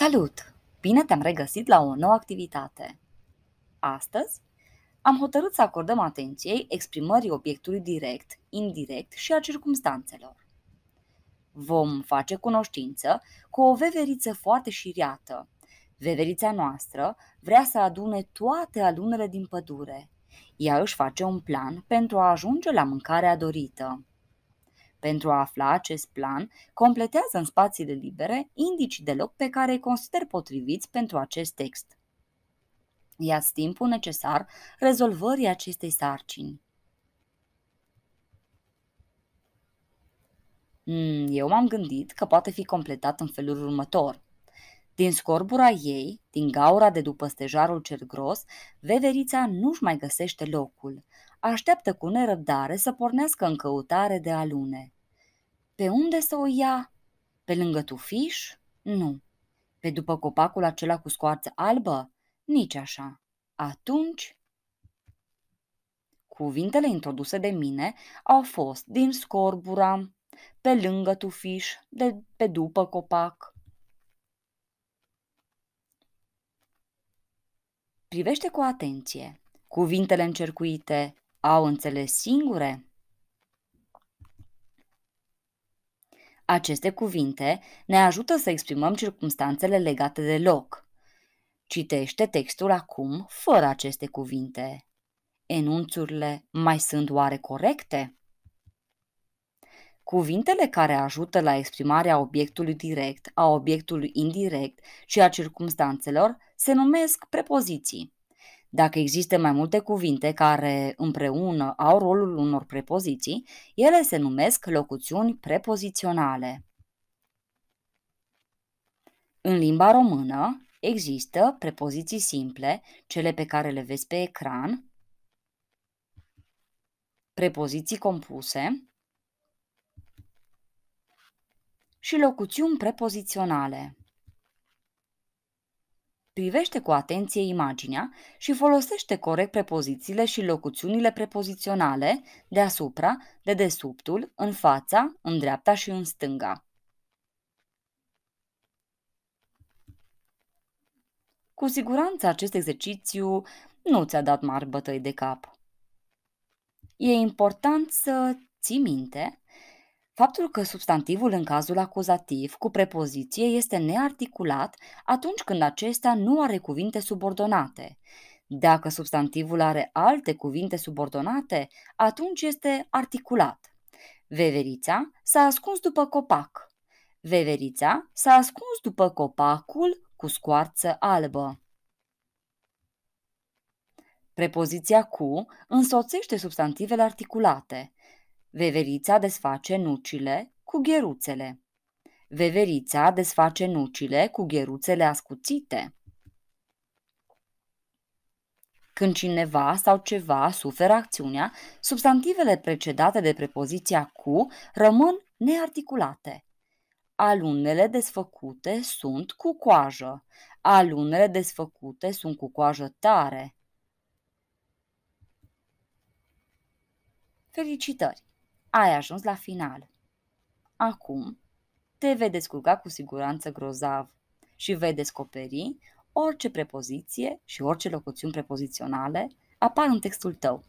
Salut! Bine te-am regăsit la o nouă activitate. Astăzi am hotărât să acordăm atenției exprimării obiectului direct, indirect și a circumstanțelor. Vom face cunoștință cu o veveriță foarte șiriată. Veverița noastră vrea să adune toate alunele din pădure. Ea își face un plan pentru a ajunge la mâncarea dorită. Pentru a afla acest plan, completează în spațiile libere indicii de loc pe care îi consider potriviți pentru acest text. Iați timpul necesar rezolvării acestei sarcini. Mm, eu m-am gândit că poate fi completat în felul următor. Din scorbura ei, din gaura de după stejarul cel gros, veverița nu-și mai găsește locul așteaptă cu nerăbdare să pornească în căutare de alune. Pe unde să o ia? Pe lângă tufiș? Nu. Pe după copacul acela cu scoarță albă? Nici așa. Atunci... Cuvintele introduse de mine au fost din scorbura, pe lângă tufiș, de pe după copac. Privește cu atenție cuvintele încercuite au înțeles singure? Aceste cuvinte ne ajută să exprimăm circumstanțele legate de loc. Citește textul acum fără aceste cuvinte. Enunțurile mai sunt oare corecte? Cuvintele care ajută la exprimarea obiectului direct, a obiectului indirect și a circumstanțelor se numesc prepoziții. Dacă există mai multe cuvinte care împreună au rolul unor prepoziții, ele se numesc locuțiuni prepoziționale. În limba română există prepoziții simple, cele pe care le vezi pe ecran, prepoziții compuse și locuțiuni prepoziționale. Privește cu atenție imaginea și folosește corect prepozițiile și locuțiunile prepoziționale deasupra, desubtul, în fața, în dreapta și în stânga. Cu siguranță acest exercițiu nu ți-a dat mari bătăi de cap. E important să ții minte Faptul că substantivul în cazul acuzativ cu prepoziție este nearticulat atunci când acesta nu are cuvinte subordonate. Dacă substantivul are alte cuvinte subordonate, atunci este articulat. Veverița s-a ascuns după copac. Veverița s-a ascuns după copacul cu scoarță albă. Prepoziția cu însoțește substantivele articulate – Veverița desface nucile cu gheruțele. Veverița desface nucile cu gheruțele ascuțite. Când cineva sau ceva suferă acțiunea, substantivele precedate de prepoziția cu rămân nearticulate. Alunele desfăcute sunt cu coajă. Alunele desfăcute sunt cu coajă tare. Felicitări! ai ajuns la final. Acum te vei descurca cu siguranță grozav și vei descoperi orice prepoziție și orice locuțiuni prepoziționale apar în textul tău.